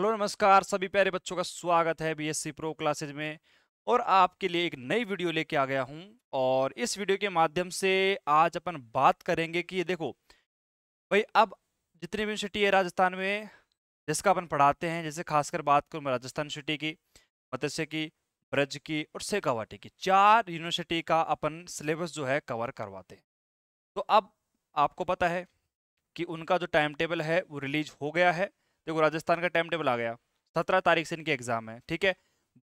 hello नमस्कार सभी प्यारे बच्चों का स्वागत है बीएससी प्रो क्लासेज में और आपके लिए एक नई वीडियो लेके आ गया हूं और इस वीडियो के माध्यम से आज अपन बात करेंगे कि ये देखो भाई अब जितनी यूनिवर्सिटी है राजस्थान में जिसका अपन पढ़ाते हैं जैसे खासकर बात करूँ मैं राजस्थान यूनिवर्सिटी की मत्स्य की ब्रज की और शेखावाटी की चार यूनिवर्सिटी का अपन सिलेबस जो है कवर करवाते हैं तो अब आपको पता है कि उनका जो टाइम टेबल है वो रिलीज हो गया है देखो राजस्थान का टाइम टेबल आ गया सत्रह तारीख से इनकी एग्जाम है ठीक है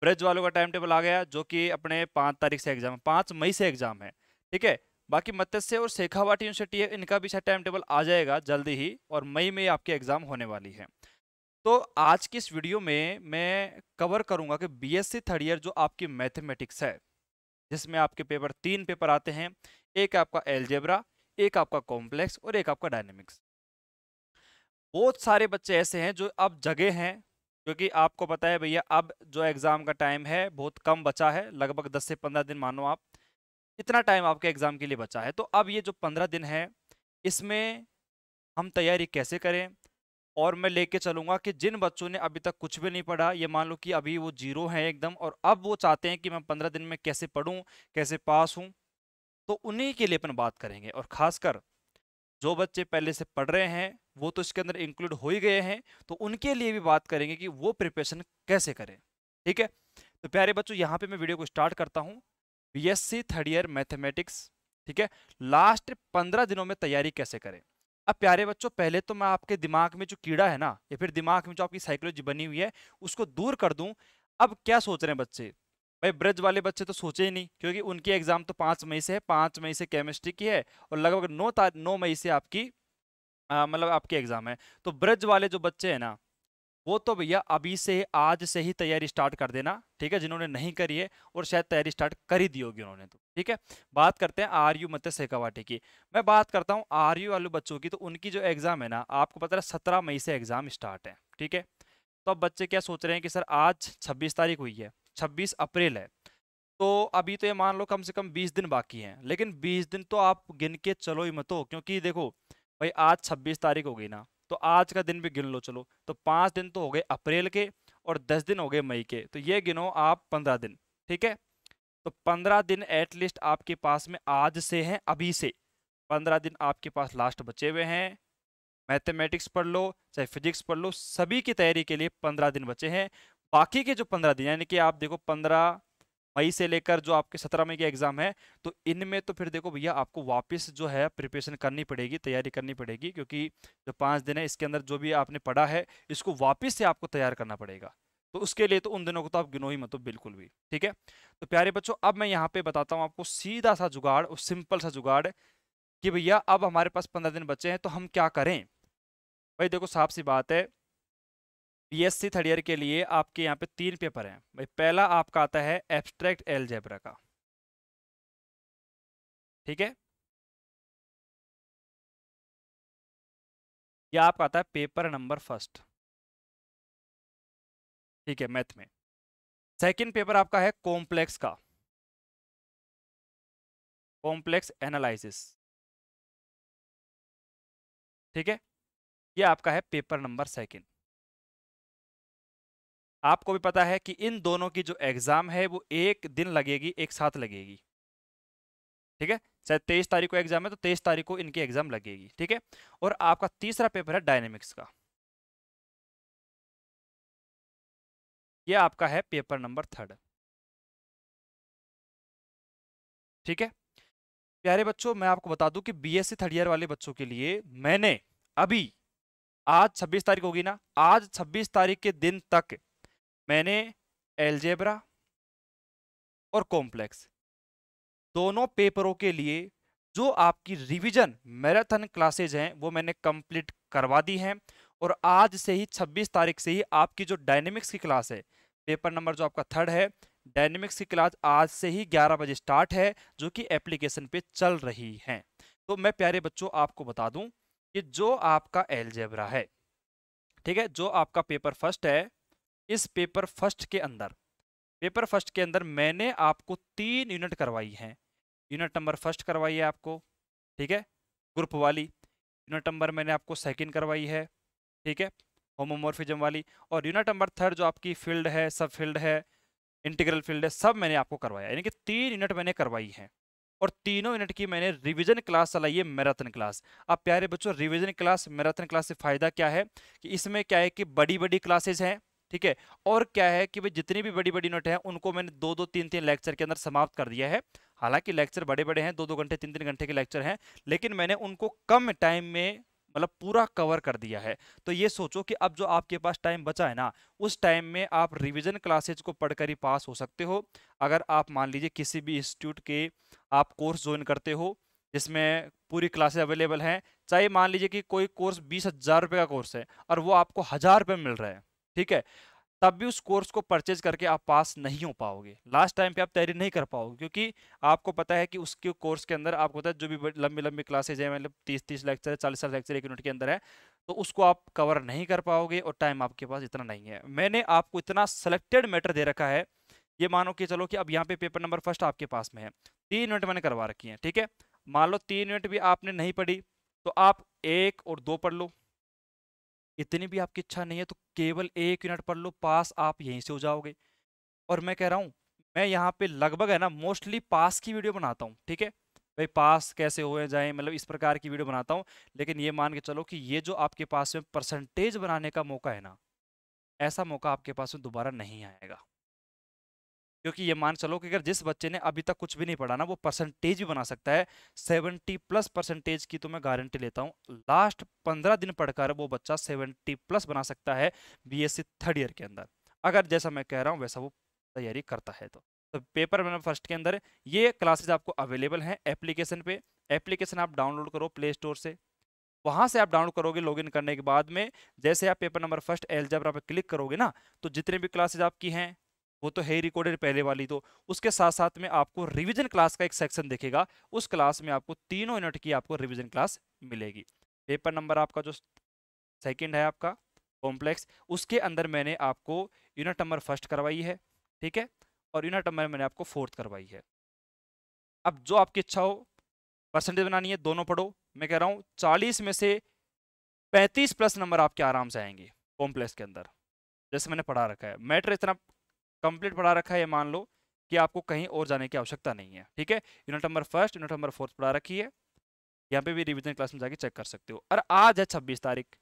ब्रज वालों का टाइम टेबल आ गया जो कि अपने पाँच तारीख से एग्जाम है पाँच मई से एग्जाम है ठीक है बाकी मत्स्य और शेखावाट यूनिवर्सिटी है इनका भी शायद टाइम टेबल आ जाएगा जल्दी ही और मई में आपकी एग्जाम होने वाली है तो आज की इस वीडियो में मैं कवर करूंगा कि बीएससी थर्ड ईयर जो आपकी मैथमेटिक्स है जिसमें आपके पेपर तीन पेपर आते हैं एक आपका एलजेब्रा एक आपका कॉम्प्लेक्स और एक आपका डायनेमिक्स बहुत सारे बच्चे ऐसे हैं जो अब जगह हैं क्योंकि आपको पता है भैया अब जो एग्ज़ाम का टाइम है बहुत कम बचा है लगभग दस से पंद्रह दिन मानो आप इतना टाइम आपके एग्ज़ाम के लिए बचा है तो अब ये जो पंद्रह दिन है इसमें हम तैयारी कैसे करें और मैं लेके चलूँगा कि जिन बच्चों ने अभी तक कुछ भी नहीं पढ़ा ये मान लो कि अभी वो जीरो हैं एकदम और अब वो चाहते हैं कि मैं पंद्रह दिन में कैसे पढ़ूँ कैसे पास हूँ तो उन्हीं के लिए अपन बात करेंगे और ख़ासकर जो बच्चे पहले से पढ़ रहे हैं वो तो इसके अंदर इंक्लूड हो ही गए हैं तो उनके लिए भी बात करेंगे कि वो प्रिपरेशन कैसे करें ठीक है तो प्यारे बच्चों यहाँ पे मैं वीडियो को स्टार्ट करता हूँ बीएससी थर्ड ईयर मैथमेटिक्स ठीक है लास्ट पंद्रह दिनों में तैयारी कैसे करें अब प्यारे बच्चों पहले तो मैं आपके दिमाग में जो कीड़ा है ना या फिर दिमाग में जो आपकी साइकोलॉजी बनी हुई है उसको दूर कर दूँ अब क्या सोच रहे हैं बच्चे भाई ब्रज वाले बच्चे तो सोचे ही नहीं क्योंकि उनकी एग्जाम तो पाँच मई से है पाँच मई से केमिस्ट्री की है और लगभग नौ नौ मई से आपकी मतलब आपके एग्ज़ाम है तो ब्रज वाले जो बच्चे हैं ना वो तो भैया अभी से आज से ही तैयारी स्टार्ट कर देना ठीक है जिन्होंने नहीं करी है और शायद तैयारी स्टार्ट कर ही दी होगी उन्होंने तो ठीक है बात करते हैं आर यू मत सेकावाटी की मैं बात करता हूँ आर यू वाले बच्चों की तो उनकी जो एग्ज़ाम है ना आपको पता है सत्रह मई से एग्ज़ाम स्टार्ट है ठीक है तो अब बच्चे क्या सोच रहे हैं कि सर आज छब्बीस तारीख हुई है छब्बीस अप्रैल है तो अभी तो ये मान लो कम से कम बीस दिन बाकी हैं लेकिन बीस दिन तो आप गिन के चलो ही मतो क्योंकि देखो भाई आज छब्बीस तारीख हो गई ना तो आज का दिन भी गिन लो चलो तो पाँच दिन तो हो गए अप्रैल के और दस दिन हो गए मई के तो ये गिनो आप पंद्रह दिन ठीक है तो पंद्रह दिन एटलीस्ट आपके पास में आज से हैं अभी से पंद्रह दिन आपके पास लास्ट बचे हुए हैं मैथमेटिक्स पढ़ लो चाहे फिजिक्स पढ़ लो सभी की तैयारी के लिए पंद्रह दिन बचे हैं बाकी के जो पंद्रह दिन यानी कि आप देखो पंद्रह मई से लेकर जो आपके सत्रह मई के एग्जाम है तो इनमें तो फिर देखो भैया आपको वापस जो है प्रिपरेशन करनी पड़ेगी तैयारी करनी पड़ेगी क्योंकि जो पाँच दिन है इसके अंदर जो भी आपने पढ़ा है इसको वापस से आपको तैयार करना पड़ेगा तो उसके लिए तो उन दिनों को तो आप गिनो ही मतलब बिल्कुल भी ठीक है तो प्यारे बच्चों अब मैं यहाँ पे बताता हूँ आपको सीधा सा जुगाड़ और सिंपल सा जुगाड़ कि भैया अब हमारे पास पंद्रह दिन बचे हैं तो हम क्या करें भाई देखो साफ सी बात है बीएससी थर्ड ईयर के लिए आपके यहाँ पे तीन पेपर हैं भाई पहला आपका आता है एब्स्ट्रैक्ट एलजेब्रा का ठीक है यह आपका आता है पेपर नंबर फर्स्ट ठीक है मैथ में सेकंड पेपर आपका है कॉम्प्लेक्स का कॉम्प्लेक्स एनालिसिस ठीक है ये आपका है पेपर नंबर सेकंड आपको भी पता है कि इन दोनों की जो एग्ज़ाम है वो एक दिन लगेगी एक साथ लगेगी ठीक है चाहे तेईस तारीख को एग्ज़ाम है तो तेईस तारीख को इनकी एग्ज़ाम लगेगी ठीक है और आपका तीसरा पेपर है डायनेमिक्स का ये आपका है पेपर नंबर थर्ड ठीक है प्यारे बच्चों मैं आपको बता दूं कि बीएससी थर्ड ईयर वाले बच्चों के लिए मैंने अभी आज 26 तारीख होगी ना आज 26 तारीख के दिन तक मैंने एलजेब्रा और कॉम्प्लेक्स दोनों पेपरों के लिए जो आपकी रिवीजन मैराथन क्लासेज हैं वो मैंने कंप्लीट करवा दी हैं और आज से ही 26 तारीख से ही आपकी जो डायनेमिक्स की क्लास है पेपर नंबर जो आपका थर्ड है डायनेमिक्स की क्लास आज से ही 11 बजे स्टार्ट है जो कि एप्लीकेशन पे चल रही हैं तो मैं प्यारे बच्चों आपको बता दूँ कि जो आपका एलजेब्रा है ठीक है जो आपका पेपर फर्स्ट है इस पेपर फर्स्ट के अंदर पेपर फर्स्ट के अंदर मैंने आपको तीन यूनिट करवाई हैं यूनिट नंबर फर्स्ट करवाई है आपको ठीक है ग्रुप वाली यूनिट नंबर मैंने आपको सेकंड करवाई है ठीक है होमोमोरफिजम वाली और यूनिट नंबर थर्ड जो आपकी फील्ड है सब फील्ड है इंटीग्रल फील्ड है सब मैंने आपको करवाया यानी कि तीन यूनिट मैंने करवाई है और तीनों यूनिट की मैंने रिवीजन क्लास चलाई है मैराथन क्लास अब प्यारे बच्चों रिवीजन क्लास मैराथन क्लास से फ़ायदा क्या है कि इसमें क्या है कि बड़ी बड़ी क्लासेज हैं ठीक है और क्या है कि भाई जितनी भी बड़ी बड़ी नोट है उनको मैंने दो दो तीन तीन लेक्चर के अंदर समाप्त कर दिया है हालांकि लेक्चर बड़े बड़े हैं दो दो घंटे तीन तीन घंटे के लेक्चर हैं लेकिन मैंने उनको कम टाइम में मतलब पूरा कवर कर दिया है तो ये सोचो कि अब जो आपके पास टाइम बचा है ना उस टाइम में आप रिवीजन क्लासेज को पढ़कर ही पास हो सकते हो अगर आप मान लीजिए किसी भी इंस्टीट्यूट के आप कोर्स ज्वाइन करते हो जिसमें पूरी क्लासेज अवेलेबल हैं चाहे मान लीजिए कि कोई कोर्स बीस हज़ार रुपये का कोर्स है और वो आपको हज़ार रुपये मिल रहा है ठीक है तब भी उस कोर्स को परचेज करके आप पास नहीं हो पाओगे लास्ट टाइम पे आप तैयारी नहीं कर पाओगे क्योंकि आपको पता है कि उसके कोर्स के अंदर आपको पता है जो भी लंबी लंबी क्लासेज है मतलब तीस तीस लेक्चर है चालीस लेक्चर एक यूनिट के अंदर है तो उसको आप कवर नहीं कर पाओगे और टाइम आपके पास इतना नहीं है मैंने आपको इतना सेलेक्टेड मैटर दे रखा है ये मानो कि चलो कि अब यहाँ पे पेपर नंबर फर्स्ट आपके पास में है तीन यूनिट मैंने करवा रखी है ठीक है मान लो तीन यूनिट भी आपने नहीं पढ़ी तो आप एक और दो पढ़ लो इतनी भी आपकी इच्छा नहीं है तो केवल एक यूनिट पढ़ लो पास आप यहीं से हो जाओगे और मैं कह रहा हूँ मैं यहाँ पे लगभग है ना मोस्टली पास की वीडियो बनाता हूँ ठीक है भाई पास कैसे हो जाए मतलब इस प्रकार की वीडियो बनाता हूँ लेकिन ये मान के चलो कि ये जो आपके पास में परसेंटेज बनाने का मौका है ना ऐसा मौका आपके पास में दोबारा नहीं आएगा क्योंकि ये मान चलो कि अगर जिस बच्चे ने अभी तक कुछ भी नहीं पढ़ा ना वो परसेंटेज भी बना सकता है सेवेंटी प्लस परसेंटेज की तो मैं गारंटी लेता हूँ लास्ट पंद्रह दिन पढ़कर वो बच्चा सेवेंटी प्लस बना सकता है बीएससी थर्ड ईयर के अंदर अगर जैसा मैं कह रहा हूँ वैसा वो तैयारी करता है तो तो पेपर मैंने फर्स्ट के अंदर ये क्लासेज आपको अवेलेबल हैं एप्लीकेशन पे एप्लीकेशन आप डाउनलोड करो प्ले स्टोर से वहाँ से आप डाउनलोड करोगे लॉगिन करने के बाद में जैसे आप पेपर नंबर फर्स्ट एलजबरा पर क्लिक करोगे ना तो जितने भी क्लासेज आपकी हैं वो तो है ही रिकॉर्डेड पहले वाली तो उसके साथ साथ में आपको रिविजन क्लास का एक सेक्शन देखेगा उस क्लास में आपको तीनों यूनिट की आपको रिविजन क्लास मिलेगी पेपर नंबर आपका जो सेकंड है आपका कॉम्प्लेक्स उसके अंदर मैंने आपको यूनिट नंबर फर्स्ट करवाई है ठीक है और यूनिट नंबर मैंने आपको फोर्थ करवाई है अब जो आपकी इच्छा हो परसेंटेज बनानी है दोनों पढ़ो मैं कह रहा हूँ चालीस में से पैंतीस प्लस नंबर आपके आराम से आएंगे कॉम्प्लेक्स के अंदर जैसे मैंने पढ़ा रखा है मैटर इतना कंप्लीट पढ़ा रखा है मान लो कि आपको कहीं और जाने की आवश्यकता नहीं है ठीक है unit number first unit number fourth पढ़ा रखी है यहाँ पे भी रिविजन क्लास में जाके चेक कर सकते हो और आज है छब्बीस तारीख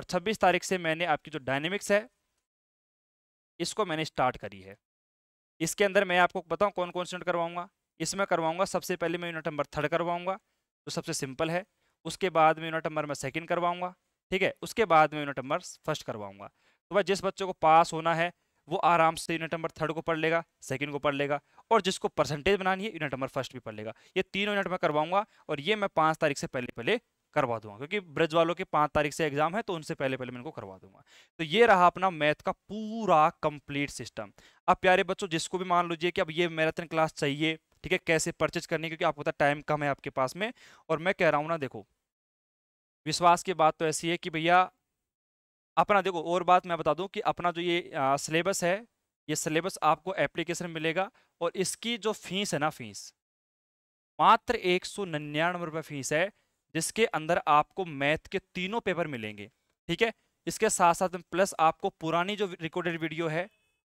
और छब्बीस तारीख से मैंने आपकी जो डायनेमिक्स है इसको मैंने स्टार्ट करी है इसके अंदर मैं आपको बताऊँ कौन कौन से यूनिट करवाऊँगा इसमें करवाऊँगा सबसे पहले मैं यूनिट नंबर थर्ड करवाऊँगा जो सबसे सिंपल है उसके बाद में यूनिट नंबर मैं सेकेंड करवाऊँगा ठीक है उसके बाद में यूनिट नंबर फर्स्ट करवाऊँगा तो भाई जिस बच्चों को पास होना है वो आराम से यूनिट नंबर थर्ड को पढ़ लेगा सेकंड को पढ़ लेगा और जिसको परसेंटेज बनानी है यूनिट नंबर फर्स्ट भी पढ़ लेगा ये तीनों यूनिट मैं करवाऊंगा और ये मैं पाँच तारीख से पहले पहले करवा दूंगा क्योंकि ब्रज वालों के पाँच तारीख से एग्जाम है तो उनसे पहले पहले मैं इनको करवा दूंगा तो ये रहा अपना मैथ का पूरा कंप्लीट सिस्टम अब प्यारे बच्चों जिसको भी मान लीजिए कि अब ये मैराथन क्लास चाहिए ठीक है कैसे परचेज करनी क्योंकि आपको पता टाइम कम है आपके पास में और मैं कह रहा हूँ ना देखो विश्वास की बात तो ऐसी है कि भैया अपना देखो और बात मैं बता दूं कि अपना जो ये सिलेबस है ये सिलेबस आपको एप्लीकेशन मिलेगा और इसकी जो फीस है ना फीस मात्र एक सौ निन्यानवे रुपये फीस है जिसके अंदर आपको मैथ के तीनों पेपर मिलेंगे ठीक है इसके साथ साथ में प्लस आपको पुरानी जो रिकॉर्डेड वीडियो है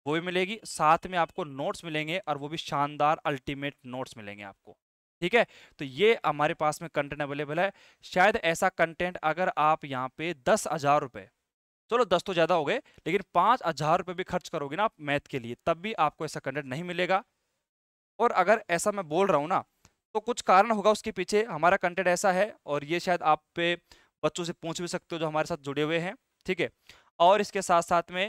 वो भी मिलेगी साथ में आपको नोट्स मिलेंगे और वो भी शानदार अल्टीमेट नोट्स मिलेंगे आपको ठीक है तो ये हमारे पास में कंटेंट अवेलेबल है शायद ऐसा कंटेंट अगर आप यहाँ पे दस हज़ार रुपये चलो दस तो ज़्यादा हो गए लेकिन पाँच हज़ार रुपये भी खर्च करोगे ना आप मैथ के लिए तब भी आपको ऐसा कंटेंट नहीं मिलेगा और अगर ऐसा मैं बोल रहा हूँ ना तो कुछ कारण होगा उसके पीछे हमारा कंटेंट ऐसा है और ये शायद आप पे बच्चों से पूछ भी सकते हो जो हमारे साथ जुड़े हुए हैं ठीक है और इसके साथ साथ में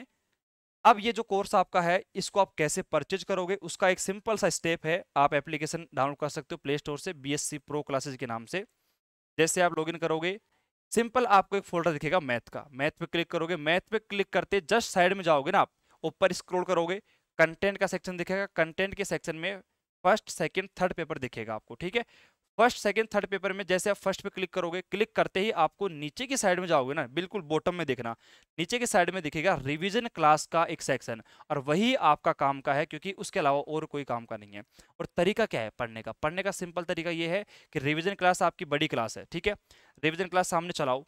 अब ये जो कोर्स आपका है इसको आप कैसे परचेज करोगे उसका एक सिंपल सा स्टेप है आप एप्लीकेशन डाउनलोड कर सकते हो प्ले स्टोर से B S C pro classes के नाम से जैसे आप लॉगिन करोगे सिंपल आपको एक फोल्डर दिखेगा मैथ का मैथ पे क्लिक करोगे मैथ पे क्लिक करते जस्ट साइड में जाओगे ना आप ऊपर स्क्रोल करोगे कंटेंट का सेक्शन दिखेगा कंटेंट के सेक्शन में फर्स्ट सेकेंड थर्ड पेपर दिखेगा आपको ठीक है फर्स्ट सेकंड थर्ड पेपर में जैसे आप फर्स्ट पे क्लिक करोगे क्लिक करते ही आपको नीचे की साइड में जाओगे ना बिल्कुल बॉटम में देखना नीचे की साइड में दिखेगा रिवीजन क्लास का एक सेक्शन और वही आपका काम का है क्योंकि उसके अलावा और कोई काम का नहीं है और तरीका क्या है पढ़ने का पढ़ने का सिंपल तरीका ये है कि रिविजन क्लास आपकी बड़ी क्लास है ठीक है रिविजन क्लास सामने चलाओ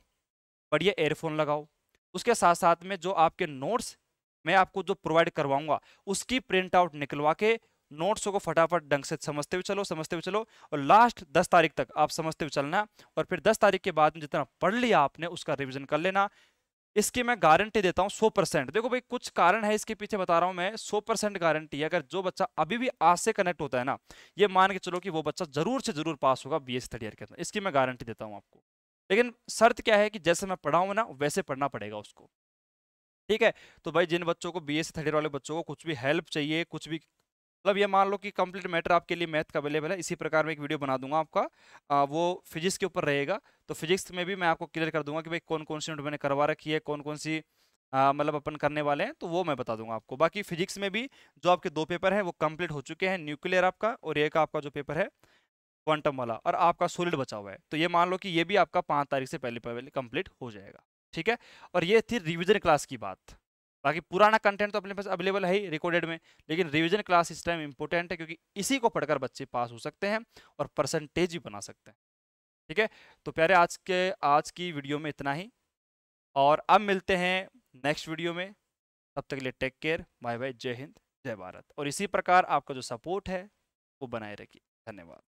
बढ़िया एयरफोन लगाओ उसके साथ साथ में जो आपके नोट्स मैं आपको जो प्रोवाइड करवाऊंगा उसकी प्रिंट आउट निकलवा के नोट्सों को फटाफट ढंग से समझते हुए चलो समझते हुए चलो और लास्ट दस तारीख तक आप समझते हुए चलना और फिर दस तारीख के बाद में जितना पढ़ लिया आपने उसका रिविजन कर लेना इसकी मैं गारंटी देता हूँ सौ परसेंट देखो भाई कुछ कारण है इसके पीछे बता रहा हूँ मैं सौ परसेंट गारंटी है अगर जो बच्चा अभी भी आज से कनेक्ट होता है ना ये मान के चलो कि वो बच्चा जरूर से जरूर पास होगा बी एस थर्ड ईयर के अंदर इसकी मैं गारंटी देता हूँ आपको लेकिन शर्त क्या है कि जैसे मैं पढ़ाऊँ ना वैसे पढ़ना पड़ेगा उसको ठीक है तो भाई जिन बच्चों को बी एस थर्ड ईयर वाले बच्चों को कुछ भी हेल्प चाहिए कुछ भी मतलब ये मान लो कि कंप्लीट मैटर आपके लिए मैथ का अवेलेबल है इसी प्रकार मैं एक वीडियो बना दूंगा आपका आ, वो फिजिक्स के ऊपर रहेगा तो फिजिक्स में भी मैं आपको क्लियर कर दूंगा कि भाई कौन कौन सी नोट मैंने करवा रखी है कौन कौन सी मतलब अपन करने वाले हैं तो वो मैं बता दूंगा आपको बाकी फिजिक्स में भी जो आपके दो पेपर हैं वो कम्प्लीट हो चुके हैं न्यूक्लियर आपका और ये का आपका जो पेपर है क्वांटम वाला और आपका सोलिड बचा हुआ है तो ये मान लो कि ये भी आपका पाँच तारीख से पहले पहले कम्प्लीट हो जाएगा ठीक है और ये थी रिविजन क्लास की बात बाकी पुराना कंटेंट तो अपने पास अवेलेबल है ही रिकॉर्डेड में लेकिन रिविजन क्लास इस टाइम इंपॉर्टेंट है क्योंकि इसी को पढ़कर बच्चे पास हो सकते हैं और परसेंटेज भी बना सकते हैं ठीक है तो प्यारे आज के आज की वीडियो में इतना ही और अब मिलते हैं नेक्स्ट वीडियो में तब तक के लिए टेक केयर बाय बाय जय हिंद जय भारत और इसी प्रकार आपका जो सपोर्ट है वो बनाए रखिए धन्यवाद